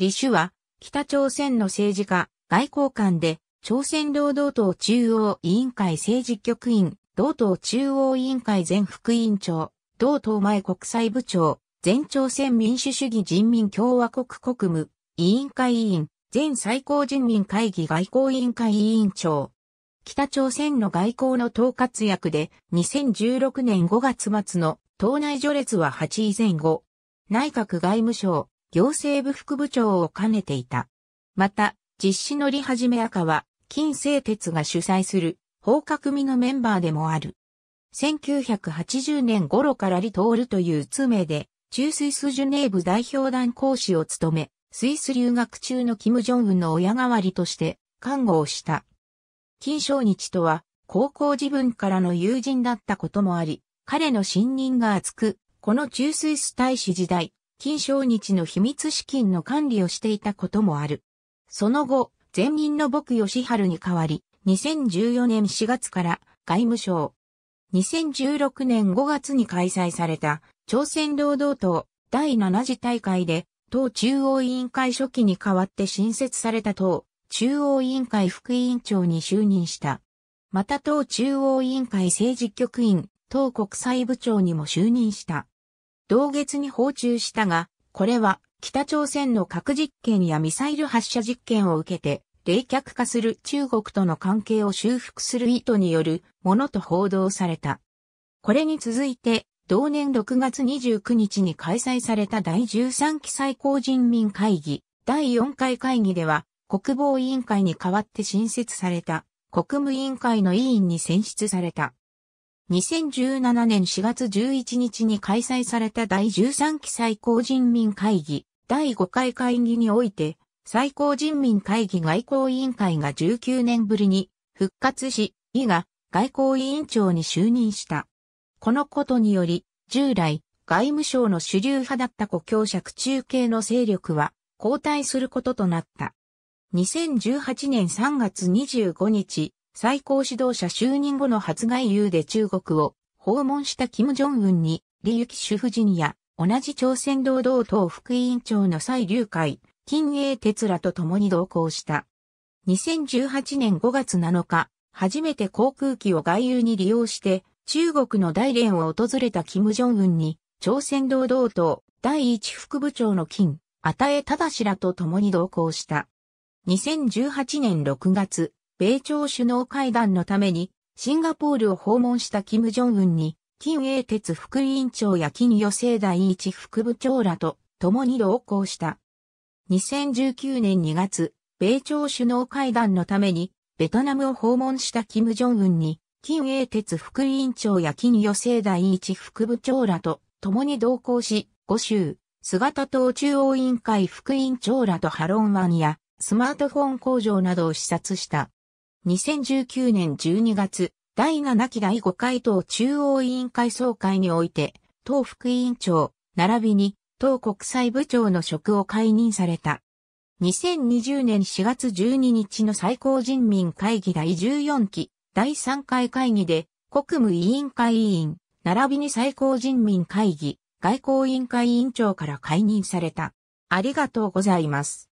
李主は、北朝鮮の政治家、外交官で、朝鮮労働党中央委員会政治局員、同党中央委員会前副委員長、同党前国際部長、前朝鮮民主主義人民共和国国務委員会委員、前最高人民会議外交委員会委員長。北朝鮮の外交の統括役で2016年5月末の党内序列は8位前後。内閣外務省、行政部副部長を兼ねていた。また、実施乗り始め赤は、金製鉄が主催する、放課組のメンバーでもある。1980年頃からリトールという通名で、中スイスジュネーブ代表団講師を務め、スイス留学中のキム・ジョンウンの親代わりとして看護をした。金正日とは高校自分からの友人だったこともあり、彼の信任が厚く、この中スイス大使時代、金正日の秘密資金の管理をしていたこともある。その後、前任の僕吉春に代わり、2014年4月から外務省。2016年5月に開催された朝鮮労働党第7次大会で、党中央委員会初期に代わって新設された党中央委員会副委員長に就任した。また党中央委員会政治局員、党国際部長にも就任した。同月に訪中したが、これは北朝鮮の核実験やミサイル発射実験を受けて、冷却化する中国との関係を修復する意図によるものと報道された。これに続いて、同年6月29日に開催された第13期最高人民会議第4回会議では国防委員会に代わって新設された国務委員会の委員に選出された。2017年4月11日に開催された第13期最高人民会議、第5回会議において、最高人民会議外交委員会が19年ぶりに復活し、伊が外交委員長に就任した。このことにより、従来、外務省の主流派だった故郷尺中継の勢力は交代することとなった。2018年3月25日、最高指導者就任後の初外遊で中国を訪問した金正恩に、李雪主夫人や、同じ朝鮮労働党副委員長の蔡竜海、金英哲らと共に同行した。2018年5月7日、初めて航空機を外遊に利用して、中国の大連を訪れた金正恩に、朝鮮労働党第一副部長の金、与え正らと共に同行した。2018年6月、米朝首脳会談のためにシンガポールを訪問した金正恩に、金英哲副委員長や金与正第一副部長らと共に同行した。2019年2月、米朝首脳会談のために、ベトナムを訪問した金正恩に、金英哲副委員長や金与正第一副部長らと共に同行し、5州、姿党中央委員会副委員長らとハロン湾やスマートフォン工場などを視察した。2019年12月、第7期第5回党中央委員会総会において、党副委員長、並びに、党国際部長の職を解任された。2020年4月12日の最高人民会議第14期、第3回会議で、国務委員会委員、並びに最高人民会議、外交委員会委員長から解任された。ありがとうございます。